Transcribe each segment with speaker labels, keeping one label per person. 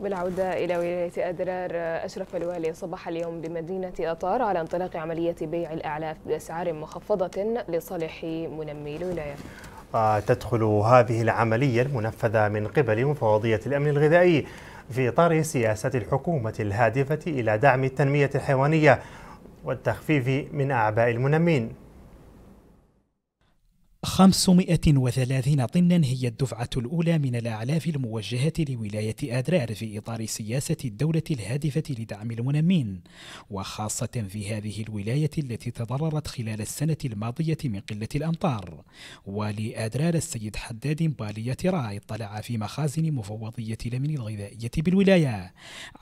Speaker 1: بالعودة إلى ولاية أدرار أشرف الوالي صباح اليوم بمدينة أطار على انطلاق عملية بيع الأعلاف بأسعار مخفضة لصالح منمي الولاية
Speaker 2: تدخل هذه العملية المنفذة من قبل مفوضية الأمن الغذائي في إطار سياسة الحكومة الهادفة إلى دعم التنمية الحيوانية والتخفيف من أعباء المنمين
Speaker 1: 530 طنا هي الدفعة الأولى من الأعلاف الموجهة لولاية أدرار في إطار سياسة الدولة الهادفة لدعم المنمين وخاصة في هذه الولاية التي تضررت خلال السنة الماضية من قلة الأمطار ولأدرار السيد حداد بالية راي اطلع في مخازن مفوضية الأمن الغذائية بالولاية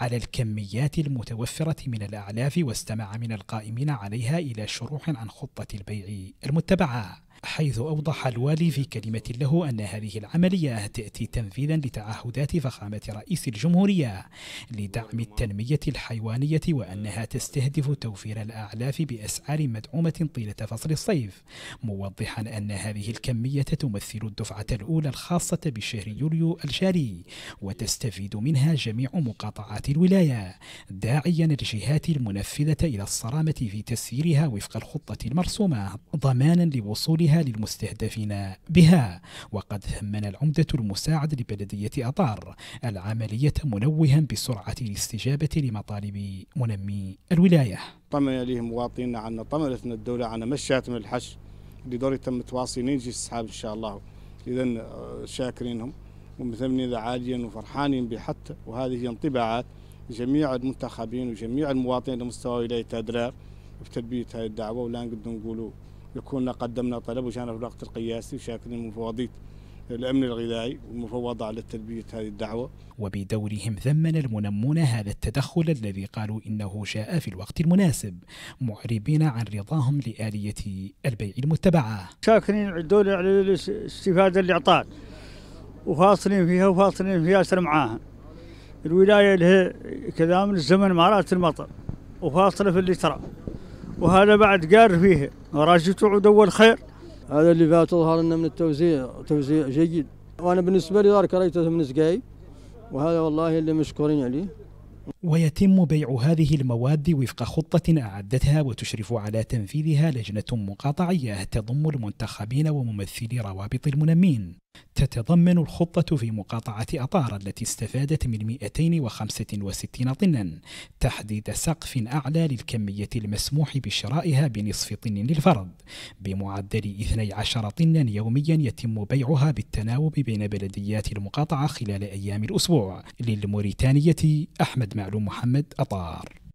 Speaker 1: على الكميات المتوفرة من الأعلاف واستمع من القائمين عليها إلى شروح عن خطة البيع المتبعة حيث أوضح الوالي في كلمة له أن هذه العملية تأتي تنفيذا لتعهدات فخامة رئيس الجمهورية لدعم التنمية الحيوانية وأنها تستهدف توفير الأعلاف بأسعار مدعومة طيلة فصل الصيف موضحا أن هذه الكمية تمثل الدفعة الأولى الخاصة بشهر يوليو الجاري وتستفيد منها جميع مقاطعات الولاية داعيا الجهات المنفذة إلى الصرامة في تسييرها وفق الخطة المرسومة ضمانا لوصولها وتوفيرها للمستهدفين بها وقد ثمن العمدة المساعد لبلدية أطار العملية منوها بسرعة الاستجابة لمطالب منمي الولاية
Speaker 2: طمن إليه مواطننا عنا طمنتنا الدولة عنا مشات من الحش لدور تم تواصلين نجي السحاب إن شاء الله آه، إذا شاكرينهم ومثمنين عاليا وفرحانين بحتى وهذه انطباعات جميع المنتخبين وجميع المواطنين على مستوى ولاية أدرار بتلبية هذه الدعوة ولا نقدر نقولوا كنا قدمنا طلب وشان في الوقت القياسي وشاكل المفوضيه الأمن الغذائي والمفوضة على تلبية هذه الدعوة
Speaker 1: وبدورهم ذمن المنمون هذا التدخل الذي قالوا إنه جاء في الوقت المناسب معربين عن رضاهم لآلية البيع المتبعة شاكرين الدولة على الاستفادة اللي أعطاه وفاصلين فيها وفاصلين فيها أسر معاها الولاية لها كذا من الزمن مارات المطر وفاصلة في اللي ترى
Speaker 2: وهذا بعد قار فيه وراجل تعود أول خير هذا اللي فات ظهر لنا من التوزيع توزيع جيد وأنا بالنسبة لي دار كريته من سقاي وهذا والله اللي مشكورين عليه
Speaker 1: ويتم بيع هذه المواد وفق خطة أعدتها وتشرف على تنفيذها لجنة مقاطعية تضم المنتخبين وممثلي روابط المنمين تتضمن الخطة في مقاطعة أطار التي استفادت من 265 طنا تحديد سقف أعلى للكمية المسموح بشرائها بنصف طن للفرد بمعدل 12 طنا يوميا يتم بيعها بالتناوب بين بلديات المقاطعة خلال أيام الأسبوع للموريتانية أحمد معلوم محمد أطار